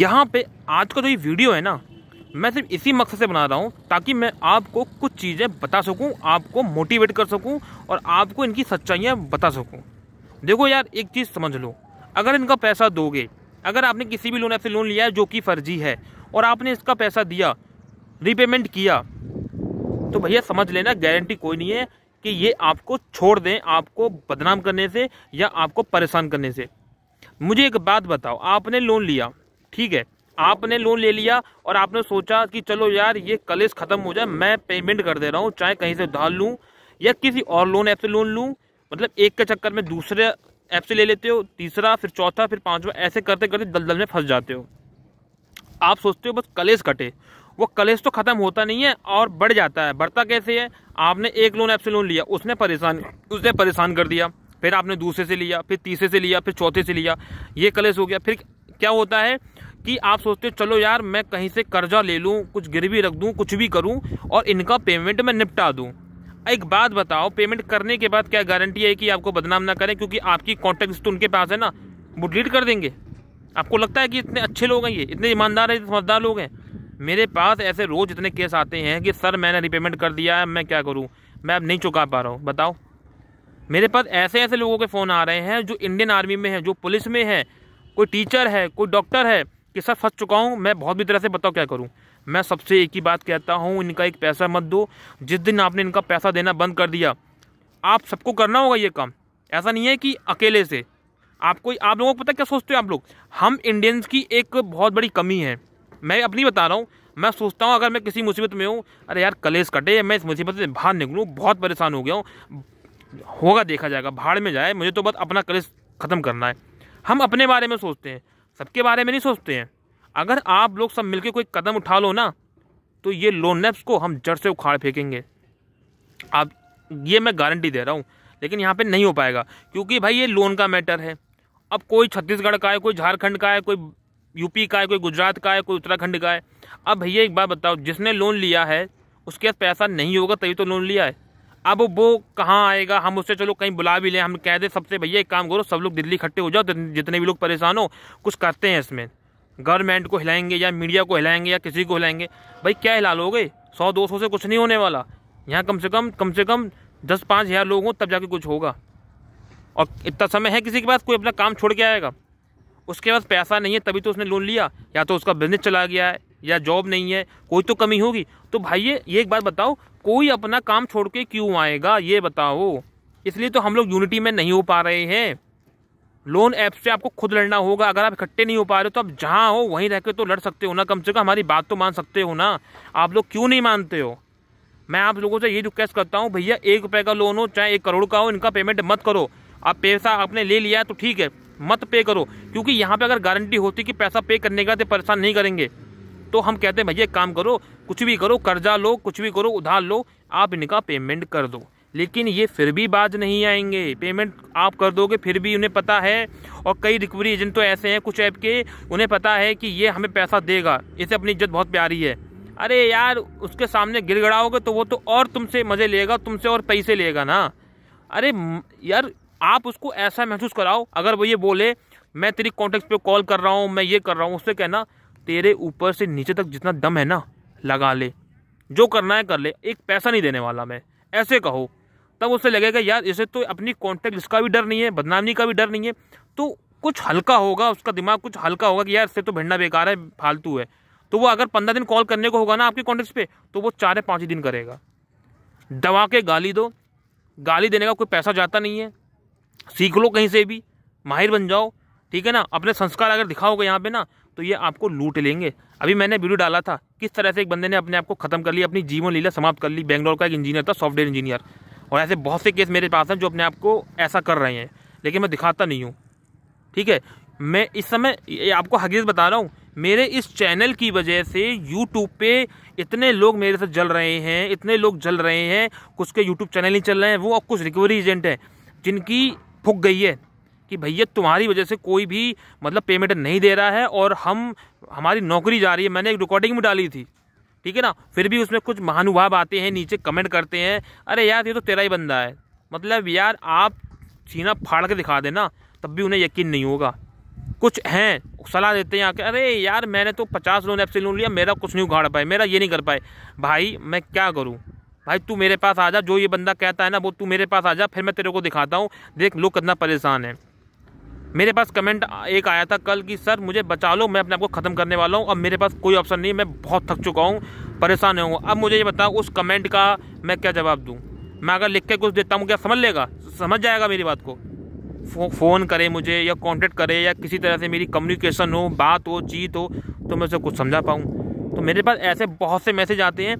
यहाँ पे आज का जो ये वीडियो है ना मैं सिर्फ इसी मकसद से बना रहा हूँ ताकि मैं आपको कुछ चीज़ें बता सकूँ आपको मोटिवेट कर सकूँ और आपको इनकी सच्चाइयाँ बता सकूँ देखो यार एक चीज़ समझ लो अगर इनका पैसा दोगे अगर आपने किसी भी लोन ऐसे लोन लिया है जो कि फर्जी है और आपने इसका पैसा दिया रीपेमेंट किया तो भैया समझ लेना गारंटी कोई नहीं है कि ये आपको छोड़ दें आपको बदनाम करने से या आपको परेशान करने से मुझे एक बात बताओ आपने लोन लिया ठीक है आपने लोन ले लिया और आपने सोचा कि चलो यार ये कलेस ख़त्म हो जाए मैं पेमेंट कर दे रहा हूँ चाहे कहीं से उधार लूँ या किसी और लोन ऐप से लोन लूँ मतलब एक के चक्कर में दूसरे ऐप से ले लेते हो तीसरा फिर चौथा फिर पाँचवा ऐसे करते करते दलदल में फंस जाते हो आप सोचते हो बस कलेस कटे वो कलेस तो ख़त्म होता नहीं है और बढ़ जाता है बढ़ता कैसे है आपने एक लोन ऐप से लोन लिया उसने परेशान उसने परेशान कर दिया फिर आपने दूसरे से लिया फिर तीसरे से लिया फिर चौथे से लिया ये कलेस हो गया फिर क्या होता है कि आप सोचते हो चलो यार मैं कहीं से कर्जा ले लूँ कुछ गिरवी रख दूँ कुछ भी करूँ और इनका पेमेंट मैं निपटा दूँ एक बात बताओ पेमेंट करने के बाद क्या गारंटी है कि आपको बदनाम ना करें क्योंकि आपकी कॉन्टैक्ट तो उनके पास है ना वो डिलीट कर देंगे आपको लगता है कि इतने अच्छे लोग हैं ये इतने ईमानदार हैं समझदार लोग हैं मेरे पास ऐसे रोज़ इतने केस आते हैं कि सर मैंने रिपेमेंट कर दिया है मैं क्या करूँ मैं अब नहीं चुका पा रहा हूँ बताओ मेरे पास ऐसे ऐसे लोगों के फ़ोन आ रहे हैं जो इंडियन आर्मी में है जो पुलिस में है कोई टीचर है कोई डॉक्टर है कि सर फंस चुका हूँ मैं बहुत भी तरह से बताओ क्या करूँ मैं सबसे एक ही बात कहता हूँ इनका एक पैसा मत दो जिस दिन आपने इनका पैसा देना बंद कर दिया आप सबको करना होगा ये काम ऐसा नहीं है कि अकेले से आपको आप लोगों को पता क्या सोचते हो आप लोग हम इंडियंस की एक बहुत बड़ी कमी है मैं अपनी बता रहा हूँ मैं सोचता हूँ अगर मैं किसी मुसीबत में हूँ अरे यार कलेस कटे मैं इस मुसीबत से बाहर निकलूँ बहुत परेशान हो गया हूँ होगा देखा जाएगा भाड़ में जाए मुझे तो बस अपना कलेस ख़त्म करना है हम अपने बारे में सोचते हैं सबके बारे में नहीं सोचते हैं अगर आप लोग सब मिलकर कोई कदम उठा लो ना तो ये लोनेप्स को हम जड़ से उखाड़ फेंकेंगे आप ये मैं गारंटी दे रहा हूँ लेकिन यहाँ पे नहीं हो पाएगा क्योंकि भाई ये लोन का मैटर है अब कोई छत्तीसगढ़ का है कोई झारखंड का है कोई यूपी का है कोई गुजरात का है कोई उत्तराखंड का है अब भैया एक बात बताओ जिसने लोन लिया है उसके पास पैसा नहीं होगा तभी तो लोन लिया है अब वो कहाँ आएगा हम उससे चलो कहीं बुला भी लें हम कह दें सबसे भैया एक काम करो सब लोग दिल्ली इकट्ठे हो जाओ जितने भी लोग परेशान हो कुछ करते हैं इसमें गवर्नमेंट को हिलाएंगे या मीडिया को हिलाएंगे या किसी को हिलाएंगे भाई क्या हिला लोगे सौ दो सौ से कुछ नहीं होने वाला यहाँ कम से कम कम से कम दस पाँच हज़ार लोग हों तब जाके कुछ होगा और इतना समय है किसी के पास कोई अपना काम छोड़ के आएगा उसके पास पैसा नहीं है तभी तो उसने लोन लिया या तो उसका बिजनेस चला गया है या जॉब नहीं है कोई तो कमी होगी तो भाई ये ये एक बात बताओ कोई अपना काम छोड़ के क्यों आएगा ये बताओ इसलिए तो हम लोग यूनिटी में नहीं हो पा रहे हैं लोन ऐप से आपको खुद लड़ना होगा अगर आप इकट्ठे नहीं हो पा रहे हो तो आप जहाँ हो वहीं रह तो लड़ सकते हो ना कम से कम हमारी बात तो मान सकते हो ना आप लोग क्यों नहीं मानते हो मैं आप लोगों से ये रिक्वेस्ट करता हूँ भैया एक रुपये का लोन हो चाहे एक करोड़ का हो इनका पेमेंट मत करो आप पैसा आपने ले लिया तो ठीक है मत पे करो क्योंकि यहाँ पे अगर गारंटी होती कि पैसा पे करने का तो परेशान नहीं करेंगे तो हम कहते हैं भैया काम करो कुछ भी करो कर्जा लो कुछ भी करो उधार लो आप इनका पेमेंट कर दो लेकिन ये फिर भी बाज नहीं आएंगे पेमेंट आप कर दोगे फिर भी उन्हें पता है और कई रिकवरी एजेंट तो ऐसे हैं कुछ ऐप के उन्हें पता है कि ये हमें पैसा देगा इसे अपनी इज्जत बहुत प्यारी है अरे यार उसके सामने गिड़गड़ाओगे तो वो तो और तुमसे मज़े लेगा तुमसे और पैसे लेगा ना अरे यार आप उसको ऐसा महसूस कराओ अगर वो ये बोले मैं तेरी कॉन्टेक्ट पे कॉल कर रहा हूँ मैं ये कर रहा हूँ उससे कहना तेरे ऊपर से नीचे तक जितना दम है ना लगा ले जो करना है कर ले एक पैसा नहीं देने वाला मैं ऐसे कहो तब उसे लगेगा यार इसे तो अपनी कॉन्टैक्ट इसका भी डर नहीं है बदनामी का भी डर नहीं है तो कुछ हल्का होगा उसका दिमाग कुछ हल्का होगा कि यार इससे तो भिंडा बेकार है फालतू है तो वो अगर पंद्रह दिन कॉल करने को होगा ना आपके कॉन्टेक्ट पे तो वो चार पाँच ही दिन करेगा दवा के गाली दो गाली देने का कोई पैसा जाता नहीं है सीख लो कहीं से भी माहिर बन जाओ ठीक है ना अपने संस्कार अगर दिखाओगे यहाँ पे ना तो ये आपको लूट लेंगे अभी मैंने वीडियो डाला था किस तरह से एक बंदे ने अपने आप को खत्म कर लिया अपनी जीवन लीला समाप्त कर ली बेंगलोर का एक इंजीनियर था सॉफ्टवेयर इंजीनियर और ऐसे बहुत से केस मेरे पास हैं जो अपने आप को ऐसा कर रहे हैं लेकिन मैं दिखाता नहीं हूँ ठीक है मैं इस समय आपको हकीकत बता रहा हूँ मेरे इस चैनल की वजह से यूट्यूब पे इतने लोग मेरे साथ जल रहे हैं इतने लोग जल रहे हैं कुछ के यूट्यूब चैनल ही चल रहे हैं वो अब कुछ रिकवरी एजेंट हैं जिनकी फुक गई है कि भैया तुम्हारी वजह से कोई भी मतलब पेमेंट नहीं दे रहा है और हम हमारी नौकरी जा रही है मैंने एक रिकॉर्डिंग भी डाली थी ठीक है ना फिर भी उसमें कुछ महानुभाव आते हैं नीचे कमेंट करते हैं अरे यार ये तो तेरा ही बंदा है मतलब यार आप सीना फाड़ के दिखा देना तब भी उन्हें यकीन नहीं होगा कुछ हैं सलाह देते हैं आके अरे यार मैंने तो पचास लोन ऐप से लोन लिया मेरा कुछ नहीं उखाड़ पाए मेरा ये नहीं कर पाए भाई मैं क्या करूँ भाई तू मेरे पास आ जा जो ये बंदा कहता है ना वो तू मेरे पास आ जा फिर मैं तेरे को दिखाता हूँ देख लोग कितना परेशान है मेरे पास कमेंट एक आया था कल कि सर मुझे बचा लो मैं अपने आप को ख़त्म करने वाला हूँ अब मेरे पास कोई ऑप्शन नहीं मैं बहुत थक चुका हूँ परेशान हूँ अब मुझे ये बताओ उस कमेंट का मैं क्या जवाब दूँ मैं अगर लिख के कुछ देता हूँ क्या समझ लेगा समझ जाएगा मेरी बात को फो, फ़ोन करे मुझे या कॉन्टेक्ट करे या किसी तरह से मेरी कम्युनिकेशन हो बात हो चीत हो तो मैं उसे कुछ समझा पाऊँ तो मेरे पास ऐसे बहुत से मैसेज आते हैं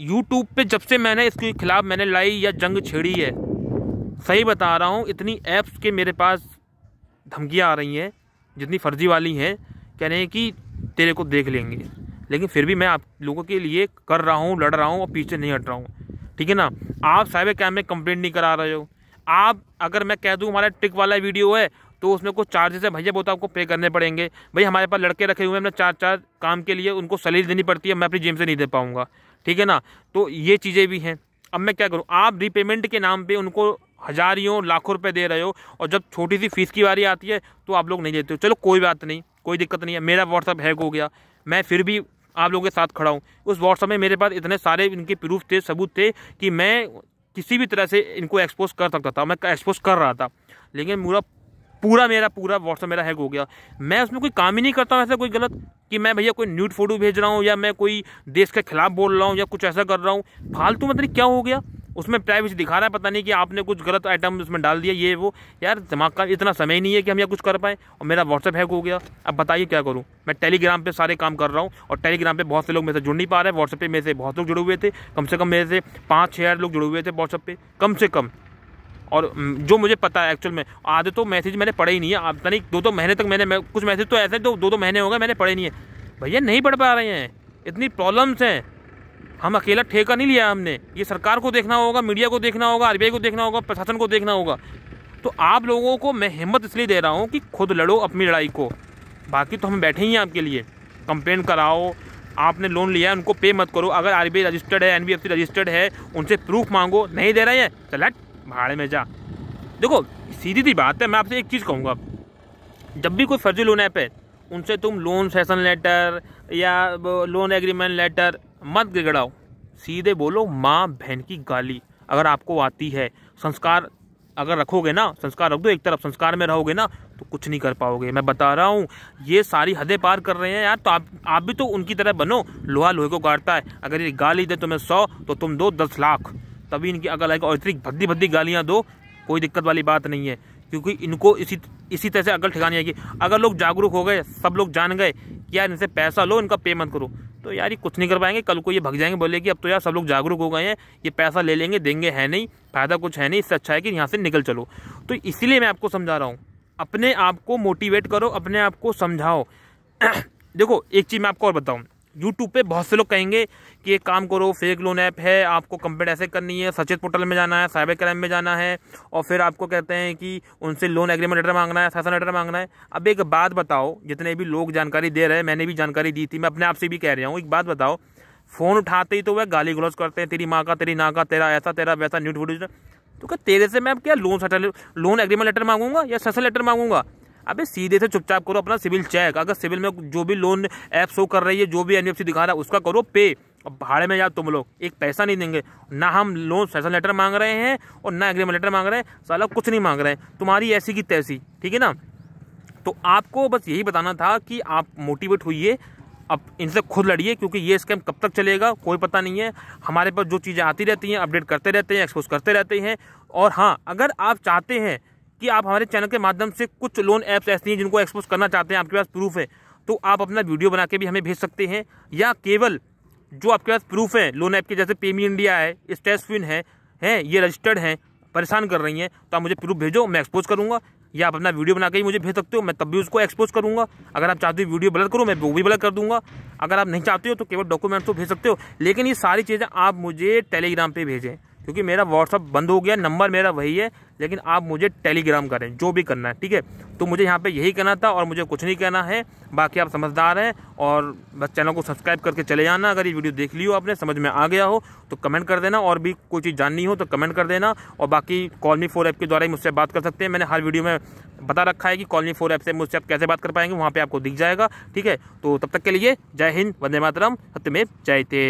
यूट्यूब पर जब से मैंने इसके खिलाफ मैंने लाई या जंग छेड़ी है सही बता रहा हूँ इतनी ऐप्स के मेरे पास धमकियाँ आ रही हैं जितनी फर्जी वाली हैं कह रहे हैं कि तेरे को देख लेंगे लेकिन फिर भी मैं आप लोगों के लिए कर रहा हूँ लड़ रहा हूँ और पीछे नहीं हट रहा हूँ ठीक है ना आप साइबर कैम में कंप्लेंट नहीं करा रहे हो आप अगर मैं कह दूँ हमारा ट्रिक वाला वीडियो है तो उसमें कुछ चार्जेस है भैया बहुत तो आपको पे करने पड़ेंगे भाई हमारे पास लड़के रखे हुए हैं हमने चार चार काम के लिए उनको सैलरी देनी पड़ती है मैं अपनी जिम से नहीं दे पाऊँगा ठीक है ना तो ये चीज़ें भी हैं अब मैं क्या करूँ आप रीपेमेंट के नाम पर उनको हजारियों लाखों रुपए दे रहे हो और जब छोटी सी फीस की बारी आती है तो आप लोग नहीं देते हो चलो कोई बात नहीं कोई दिक्कत नहीं है मेरा व्हाट्सअप हैक हो गया मैं फिर भी आप लोगों के साथ खड़ा हूँ उस व्हाट्सअप में मेरे पास इतने सारे इनके प्रूफ थे सबूत थे कि मैं किसी भी तरह से इनको एक्सपोज कर सकता था मैं एक्सपोज कर रहा था लेकिन पूरा पूरा मेरा पूरा व्हाट्सअप मेरा हैक हो गया मैं उसमें कोई काम ही नहीं करता हूँ ऐसा कोई गलत कि मैं भैया कोई न्यूड फोटो भेज रहा हूँ या मैं कोई देश के खिलाफ बोल रहा हूँ या कुछ ऐसा कर रहा हूँ फालतू मतलब क्या हो गया उसमें प्राइवेसी दिखा रहा है पता नहीं कि आपने कुछ गलत आइटम उसमें डाल दिया ये वो यार दिमाग का इतना समय नहीं है कि हम यहाँ कुछ कर पाएँ और मेरा व्हाट्सअप हैक हो गया अब बताइए क्या करूँ मैं टेलीग्राम पे सारे काम कर रहा हूँ और टेलीग्राम पे बहुत से लोग मेरे से जुड़ नहीं पा रहे हैं व्हाट्सअप पे मेरे से बहुत लोग जुड़े हुए थे कम से कम मेरे से पाँच छः लोग जुड़े हुए थे व्हाट्सअप पर कम से कम और जो मुझे पता है एक्चुअल में आधे तो मैसेज मैंने पढ़े ही नहीं है आप पता नहीं दो दो महीने तक मैंने कुछ मैसेज तो ऐसे दो दो महीने हो गए मैंने पढ़े नहीं है भैया नहीं पढ़ पा रहे हैं इतनी प्रॉब्लम्स हैं हम अकेला ठेका नहीं लिया हमने ये सरकार को देखना होगा मीडिया को देखना होगा आर को देखना होगा प्रशासन को देखना होगा तो आप लोगों को मैं हिम्मत इसलिए दे रहा हूँ कि खुद लड़ो अपनी लड़ाई को बाकी तो हम बैठे ही हैं आपके लिए कंप्लेन कराओ आपने लोन लिया है उनको पे मत करो अगर आर रजिस्टर्ड है एन रजिस्टर्ड है उनसे प्रूफ मांगो नहीं दे रहे हैं चल तो भाड़े में जा देखो सीधी सी बात है मैं आपसे एक चीज़ कहूँगा जब भी कोई फर्जी लोन ऐप है उनसे तुम लोन सेशन लेटर या लोन एग्रीमेंट लेटर मत गिगड़ाओ सीधे बोलो माँ बहन की गाली अगर आपको आती है संस्कार अगर रखोगे ना संस्कार रख दो एक तरफ संस्कार में रहोगे ना तो कुछ नहीं कर पाओगे मैं बता रहा हूँ ये सारी हदें पार कर रहे हैं यार तो आप आप भी तो उनकी तरह बनो लोहा लोहे को काटता है अगर ये गाली दे तुम्हें सौ तो तुम दो दस लाख तभी इनकी अगल आएगी और इतनी भद्दी भद्दी गालियाँ दो कोई दिक्कत वाली बात नहीं है क्योंकि इनको इसी इसी तरह से अगल ठिकानी आएगी अगर लोग जागरूक हो गए सब लोग जान गए कि यार इनसे पैसा लो इनका पेमेंट करो तो यार ये कुछ नहीं कर पाएंगे कल को ये भग जाएंगे बोले कि अब तो यार सब लोग जागरूक हो गए हैं ये पैसा ले लेंगे देंगे है नहीं फ़ायदा कुछ है नहीं इससे अच्छा है कि यहाँ से निकल चलो तो इसीलिए मैं आपको समझा रहा हूँ अपने आप को मोटिवेट करो अपने आप को समझाओ देखो एक चीज़ मैं आपको और बताऊँ यूट्यूब पे बहुत से लोग कहेंगे कि एक काम करो फेक लोन ऐप है आपको कंप्लेंट ऐसे करनी है सचेत पोर्टल में जाना है साइबर क्राइम में जाना है और फिर आपको कहते हैं कि उनसे लोन एग्रीमेंट लेटर मांगना है सेसन लेटर मांगना है अब एक बात बताओ जितने भी लोग जानकारी दे रहे हैं मैंने भी जानकारी दी थी मैं अपने आप से भी कह रहा हूँ एक बात बताओ फ़ोन उठाते ही तो वह गाली गलौज करते हैं तेरी माँ का तेरी ना का तेरा ऐसा तेरा वैसा न्यूट वोट तो क्या तेरे से मैं अब क्या लोन सटा लोन एग्रीमेंट लेटर मांगूंगा या सेसन लेटर मांगूंगा अबे सीधे से चुपचाप करो अपना सिविल चेक अगर सिविल में जो भी लोन ऐप शो कर रही है जो भी एन दिखा रहा है उसका करो पे अब भाड़े में जाओ तुम लोग एक पैसा नहीं देंगे ना हम लोन सेशन लेटर मांग रहे हैं और ना एग्रीमेंट लेटर मांग रहे हैं साला कुछ नहीं मांग रहे हैं तुम्हारी ऐसी की तैसी ठीक है ना तो आपको बस यही बताना था कि आप मोटिवेट हुई अब इनसे खुद लड़िए क्योंकि ये स्कैम कब तक चलेगा कोई पता नहीं है हमारे पास जो चीज़ें आती रहती हैं अपडेट करते रहते हैं एक्सपोज करते रहते हैं और हाँ अगर आप चाहते हैं कि आप हमारे चैनल के माध्यम से कुछ लोन ऐप्स ऐसी हैं जिनको एक्सपोज करना चाहते हैं आपके पास प्रूफ है तो आप अपना वीडियो बना के भी हमें भेज सकते हैं या केवल जो आपके पास प्रूफ है लोन ऐप के जैसे पेमी इंडिया है स्टेसफिन है हैं ये रजिस्टर्ड हैं परेशान कर रही हैं तो आप मुझे प्रूफ भेजो मैं एक्सपोज करूँगा या आप अपना वीडियो बना के ही मुझे भेज सकते हो मैं तब भी उसको एक्सपोज करूँगा अगर आप चाहते हो वीडियो ब्लर करो मैं वो भी ब्लर कर दूँगा अगर आप नहीं चाहते हो तो केवल डॉक्यूमेंट्स को भेज सकते हो लेकिन ये सारी चीज़ें आप मुझे टेलीग्राम पर भेजें क्योंकि मेरा व्हाट्सअप बंद हो गया नंबर मेरा वही है लेकिन आप मुझे टेलीग्राम करें जो भी करना है ठीक है तो मुझे यहाँ पे यही कहना था और मुझे कुछ नहीं कहना है बाकी आप समझदार हैं और बस चैनल को सब्सक्राइब करके चले जाना अगर ये वीडियो देख ली हो आपने समझ में आ गया हो तो कमेंट कर देना और भी कोई चीज़ जाननी हो तो कमेंट कर देना और बाकी कॉलोनी फोर ऐप के द्वारा ही मुझसे बात कर सकते हैं मैंने हर वीडियो में बता रखा है कि कॉलोनी फोर ऐप से मुझसे आप कैसे बात कर पाएंगे वहाँ पर आपको दिख जाएगा ठीक है तो तब तक के लिए जय हिंद वंदे मातरम सत्यमेव जयते